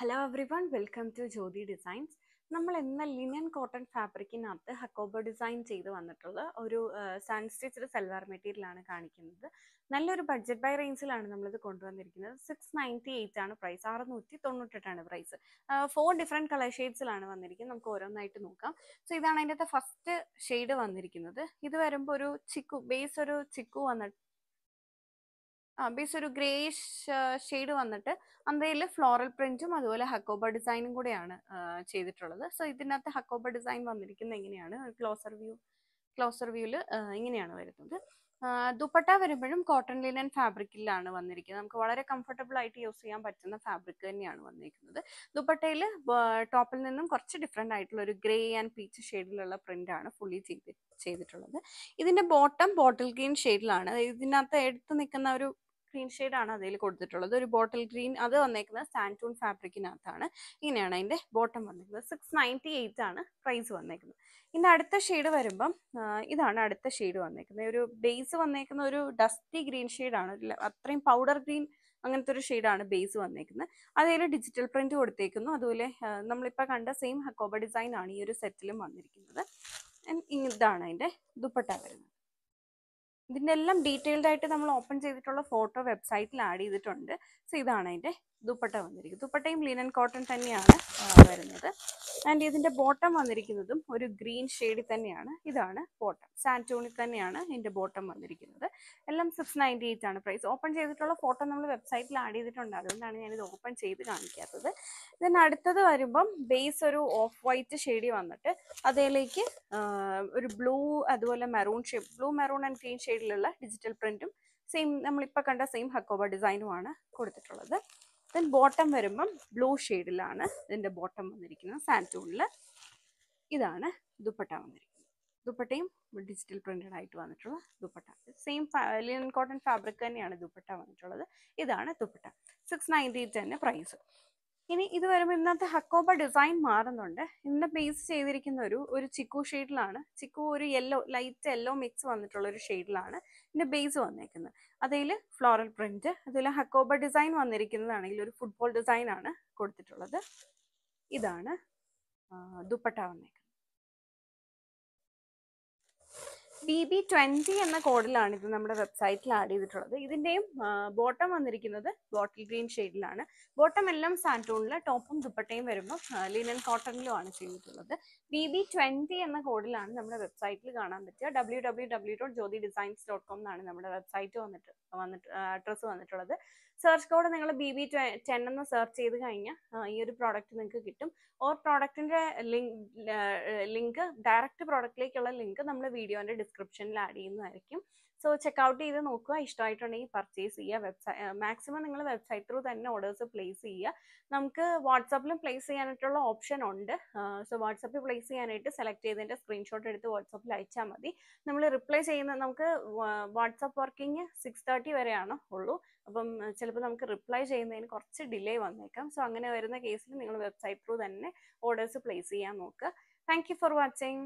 hello everyone welcome to Jyoti Designs നമ്മൾ ഇന്ന് linen cotton ഫാബ്രിക്കിനകത്ത് ഹക്കോബ ഡിസൈൻ ചെയ്ത് വന്നിട്ടുള്ള ഒരു സൺ സ്റ്റിച്ചഡ് സൽവാർ മെറ്റീരിയലാണ് കാണിക്കുന്നത് നല്ലൊരു ബഡ്ജറ്റ് ബൈ റേഞ്ചിലാണ് നമ്മളിത് കൊണ്ടുവന്നിരിക്കുന്നത് സിക്സ് നയൻറ്റി എയ്റ്റ് ആണ് പ്രൈസ് അറുന്നൂറ്റി തൊണ്ണൂറ്റെട്ടാണ് പ്രൈസ് ഫോർ ഡിഫറെൻറ്റ് കളർ ഷെയ്ഡ്സിലാണ് വന്നിരിക്കുന്നത് നമുക്ക് ഓരോന്നായിട്ട് നോക്കാം സോ ഇതാണ് അതിൻ്റെ ഫസ്റ്റ് ഷെയ്ഡ് വന്നിരിക്കുന്നത് ഇത് വരുമ്പോൾ ഒരു ചിക്കു ബേസ് ഒരു ചിക്കു വന്നിട്ട് ആ ബേസ് ഒരു ഗ്രേഷ് ഷെയ്ഡ് വന്നിട്ട് അന്തയിൽ ഫ്ലോറൽ പ്രിന്റും അതുപോലെ ഹക്കോബ ഡിസൈനും കൂടെയാണ് ചെയ്തിട്ടുള്ളത് സോ ഇതിനകത്ത് ഹക്കോബ ഡിസൈൻ വന്നിരിക്കുന്നത് എങ്ങനെയാണ് ക്ലോസർ വ്യൂ ക്ലോസർ വ്യൂവിൽ ഇങ്ങനെയാണ് വരുന്നത് ദുപ്പട്ട വരുമ്പോഴും കോട്ടൺ ലിനൻ ഫാബ്രിക്കിലാണ് വന്നിരിക്കുന്നത് നമുക്ക് വളരെ കംഫർട്ടബിൾ ആയിട്ട് യൂസ് ചെയ്യാൻ പറ്റുന്ന ഫാബ്രിക് തന്നെയാണ് വന്നിരിക്കുന്നത് ദുപ്പട്ടയിൽ ടോപ്പിൽ നിന്നും കുറച്ച് ഡിഫറെൻ്റ് ആയിട്ടുള്ള ഒരു ഗ്രേ ആൻഡ് പീച്ച് ഷെയ്ഡിലുള്ള ആണ് ഫുള്ളി ചെയ്ത് ചെയ്തിട്ടുള്ളത് ഇതിൻ്റെ ബോട്ടം ബോട്ടിൽ ഗ്രീൻ ഷെയ്ഡിലാണ് ഇതിനകത്ത് എടുത്ത് നിൽക്കുന്ന ഒരു ഗ്രീൻ ആണ് അതിൽ കൊടുത്തിട്ടുള്ളത് ഒരു ബോട്ടിൽ ഗ്രീൻ അത് വന്നേക്കുന്നത് സാൻറ്റൂൺ ഫാബ്രിക്കിനകത്താണ് ഇങ്ങനെയാണ് അതിൻ്റെ ബോട്ടം വന്നേക്കുന്നത് സിക്സ് നയൻറ്റി എയ്റ്റ് ആണ് പ്രൈസ് വന്നേക്കുന്നത് ഇനി അടുത്ത ഷെയ്ഡ് വരുമ്പം ഇതാണ് അടുത്ത ഷെയ്ഡ് വന്നേക്കുന്നത് ഒരു ബേസ് വന്നേക്കുന്ന ഒരു ഡസ്റ്റി ഗ്രീൻ ആണ് അത്രയും പൗഡർ ഗ്രീൻ അങ്ങനത്തെ ഒരു ഷെയ്ഡാണ് ബേസ് വന്നേക്കുന്നത് അതേ ഡിജിറ്റൽ പ്രിന്റ് കൊടുത്തേക്കുന്നു അതുപോലെ നമ്മളിപ്പോൾ കണ്ട സെയിം ഹക്കോബ ഡിസൈൻ ആണ് ഈ ഒരു സെറ്റിലും വന്നിരിക്കുന്നത് ഇതാണ് അതിൻ്റെ ദുപ്പട്ട വരുന്നത് ഇതിൻ്റെ എല്ലാം ഡീറ്റെയിൽഡ് ആയിട്ട് നമ്മൾ ഓപ്പൺ ചെയ്തിട്ടുള്ള ഫോട്ടോ വെബ്സൈറ്റിൽ ആഡ് ചെയ്തിട്ടുണ്ട് സോ ഇതാണ് അതിൻ്റെ ദുപ്പട്ട വന്നിരിക്കുന്നത് ദുപ്പട്ടയും ലീനൻ കോട്ടൺ തന്നെയാണ് വരുന്നത് ആൻഡ് ഇതിൻ്റെ ബോട്ടം വന്നിരിക്കുന്നതും ഒരു ഗ്രീൻ ഷെയ്ഡിൽ തന്നെയാണ് ഇതാണ് ബോട്ടം സാൻറ്റോണിൽ തന്നെയാണ് ഇതിൻ്റെ ബോട്ടം വന്നിരിക്കുന്നത് എല്ലാം സിക്സ് നയൻറ്റി എയ്റ്റ് ആണ് പ്രൈസ് ഓപ്പൺ ചെയ്തിട്ടുള്ള ഫോട്ടോ നമ്മൾ വെബ്സൈറ്റിൽ ആഡ് ചെയ്തിട്ടുണ്ട് അതുകൊണ്ടാണ് ഞാനിത് ഓപ്പൺ ചെയ്ത് കാണിക്കാത്തത് ദെൻ അടുത്തത് വരുമ്പം ബേസ് ഒരു ഓഫ് വൈറ്റ് ഷെയ്ഡി വന്നിട്ട് അതിലേക്ക് ഒരു ബ്ലൂ അതുപോലെ maroon shade blue maroon and green shade ഷെയ്ഡിലുള്ള ഡിജിറ്റൽ പ്രിന്റും സെയിം നമ്മളിപ്പോൾ കണ്ട സെയിം ഹക്കോബ ഡിസൈനുമാണ് കൊടുത്തിട്ടുള്ളത് ദെൻ ബോട്ടം വരുമ്പം ബ്ലൂ ഷെയ്ഡിലാണ് ഇതിൻ്റെ ബോട്ടം വന്നിരിക്കുന്നത് സാൻറ്റൂണിൽ ഇതാണ് ദുപ്പട്ട വന്നിരിക്കുന്നത് ദുപ്പട്ടയും ഡിജിറ്റൽ പ്രിൻറ്റഡ് ആയിട്ട് വന്നിട്ടുള്ള dupatta same linen cotton fabric തന്നെയാണ് ദുപ്പട്ട വന്നിട്ടുള്ളത് ഇതാണ് ദുപ്പട്ട സിക്സ് നയൻറ്റി തന്നെ പ്രൈസ് ഇനി ഇത് വരുമ്പോൾ ഇന്നത്തെ ഹക്കോബ ഡിസൈൻ മാറുന്നുണ്ട് ഇന്ന് ബേസ് ചെയ്തിരിക്കുന്ന ഒരു ഒരു ചിക്കു ഷെയ്ഡിലാണ് ചിക്കു ഒരു യെല്ലോ ലൈറ്റ് യെല്ലോ മിക്സ് വന്നിട്ടുള്ള ഒരു ഷെയ്ഡിലാണ് ഇതിൻ്റെ ബേസ് വന്നേക്കുന്നത് അതിൽ ഫ്ലോറൽ പ്രിന്റ് അതിൽ ഹക്കോബ ഡിസൈൻ വന്നിരിക്കുന്നതാണെങ്കിൽ ഒരു ഫുട്ബോൾ ഡിസൈൻ ആണ് കൊടുത്തിട്ടുള്ളത് ഇതാണ് ദുപ്പട്ട വന്നേക്കുന്നത് ബി ബി ട്വന്റി എന്ന കോഡിലാണ് ഇത് നമ്മുടെ വെബ്സൈറ്റിൽ ആഡ് ചെയ്തിട്ടുള്ളത് ഇതിന്റെയും ബോട്ടം വന്നിരിക്കുന്നത് ബോട്ടിൽ ഗ്രീൻ ഷെയ്ഡിലാണ് ബോട്ടം എല്ലാം സാൻറ്റൂണിൽ ടോപ്പും ദുപ്പട്ടയും വരുമ്പോൾ ലിനൻ കോട്ടണിലുമാണ് ചെയ്തിട്ടുള്ളത് ബി ബി ട്വന്റി എന്ന കോഡിലാണ് നമ്മുടെ വെബ്സൈറ്റിൽ കാണാൻ പറ്റുക W W W dot Jyoti Designs dot com എന്നാണ് നമ്മുടെ വെബ്സൈറ്റ് വന്നിട്ട് വന്നിട്ട് അഡ്രസ്സ് വന്നിട്ടുള്ളത് സെർച്ച് കോഡ് നിങ്ങൾ ബി ബി ടെൻ എന്ന് സെർച്ച് ചെയ്ത് കഴിഞ്ഞാൽ ഈ ഒരു പ്രോഡക്റ്റ് നിങ്ങൾക്ക് കിട്ടും ഓർ പ്രോഡക്റ്റിന്റെ ലിങ്ക് ലിങ്ക് ഡയറക്റ്റ് പ്രോഡക്റ്റിലേക്കുള്ള ലിങ്ക് നമ്മൾ വീഡിയോന്റെ ഡിസ്ക്രിപ്ഷൻ ഡിസ്ക്രിപ്ഷനിൽ ആഡ് ചെയ്യുന്നതായിരിക്കും സോ ഔട്ട് ചെയ്ത് നോക്കുക ഇഷ്ടമായിട്ടുണ്ടെങ്കിൽ പർച്ചേസ് ചെയ്യുക വെബ്സൈറ്റ് മാക്സിമം നിങ്ങൾ വെബ്സൈറ്റ് ത്രൂ തന്നെ ഓർഡേഴ്സ് പ്ലേസ് ചെയ്യുക നമുക്ക് വാട്സപ്പിലും പ്ലേസ് ചെയ്യാനായിട്ടുള്ള ഓപ്ഷൻ ഉണ്ട് സോ വാട്സപ്പിൽ പ്ലേസ് ചെയ്യാനായിട്ട് സെലക്ട് ചെയ്തതിൻ്റെ സ്ക്രീൻഷോട്ട് എടുത്ത് വാട്സപ്പിൽ അയച്ചാൽ മതി നമ്മൾ റിപ്ലൈ ചെയ്യുന്ന നമുക്ക് വാട്സപ്പ് വർക്കിംഗ് സിക്സ് തേർട്ടി വരെയാണ് ഉള്ളൂ അപ്പം ചിലപ്പോൾ നമുക്ക് റിപ്ലൈ ചെയ്യുന്നതിന് കുറച്ച് ഡിലേ വന്നേക്കാം സോ അങ്ങനെ വരുന്ന കേസിൽ നിങ്ങൾ വെബ്സൈറ്റ് ത്രൂ തന്നെ ഓർഡേഴ്സ് പ്ലേസ് ചെയ്യാൻ നോക്കുക താങ്ക് ഫോർ വാച്ചിങ്